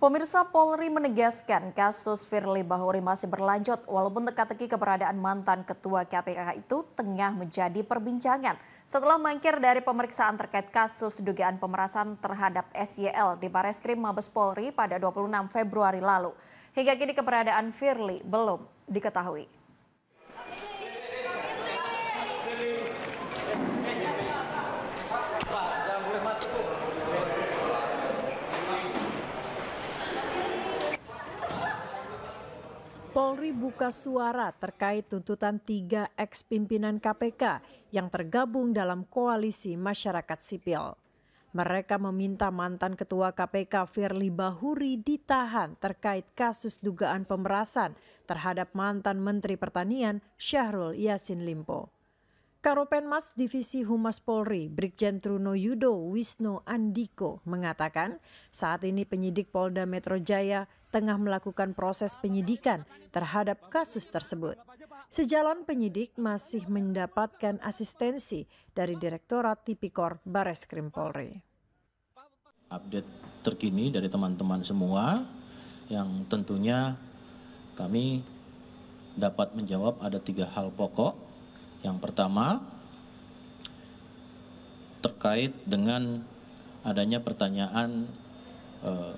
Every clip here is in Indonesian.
Pemirsa Polri menegaskan kasus Firly Bahuri masih berlanjut walaupun teka-teki keberadaan mantan ketua KPK itu tengah menjadi perbincangan setelah mangkir dari pemeriksaan terkait kasus dugaan pemerasan terhadap SYL di Bareskrim Mabes Polri pada 26 Februari lalu. Hingga kini keberadaan Firly belum diketahui. Polri buka suara terkait tuntutan tiga eks pimpinan KPK yang tergabung dalam koalisi masyarakat sipil. Mereka meminta mantan Ketua KPK Firly Bahuri ditahan terkait kasus dugaan pemerasan terhadap mantan Menteri Pertanian Syahrul Yasin Limpo. Karopenmas Divisi Humas Polri, Brigjen Truno Yudo Wisno Andiko mengatakan, saat ini penyidik Polda Metro Jaya tengah melakukan proses penyidikan terhadap kasus tersebut. Sejalan penyidik masih mendapatkan asistensi dari Direktorat Tipikor Bareskrim Polri. Update terkini dari teman-teman semua yang tentunya kami dapat menjawab ada tiga hal pokok. Yang pertama terkait dengan adanya pertanyaan eh,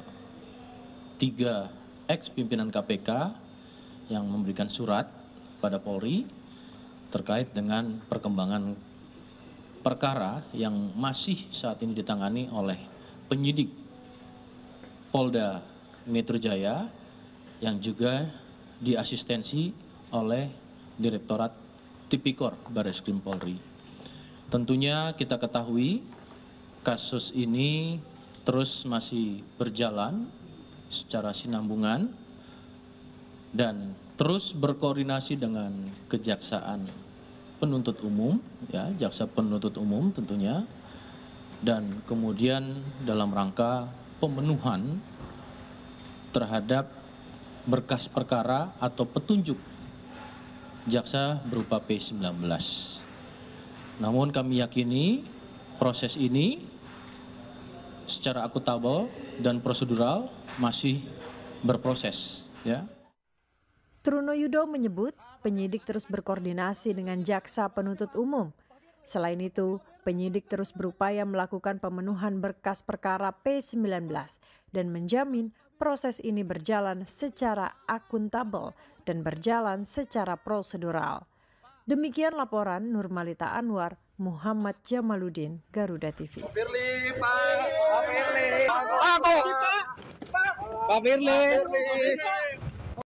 tiga ex pimpinan KPK yang memberikan surat pada Polri terkait dengan perkembangan perkara yang masih saat ini ditangani oleh penyidik Polda Metro Jaya yang juga diasistensi oleh Direktorat Tipikor Baris Krim Polri. Tentunya kita ketahui kasus ini terus masih berjalan secara sinambungan dan terus berkoordinasi dengan kejaksaan penuntut umum ya jaksa penuntut umum tentunya dan kemudian dalam rangka pemenuhan terhadap berkas perkara atau petunjuk jaksa berupa P19. Namun kami yakini proses ini secara akutabel dan prosedural masih berproses. Ya. Truno Yudo menyebut penyidik terus berkoordinasi dengan jaksa penuntut umum. Selain itu, penyidik terus berupaya melakukan pemenuhan berkas perkara P19 dan menjamin proses ini berjalan secara akuntabel dan berjalan secara prosedural. Demikian laporan Nurmalita Anwar, Muhammad Jamaluddin, Garuda TV. Ako! Pa Pamirli!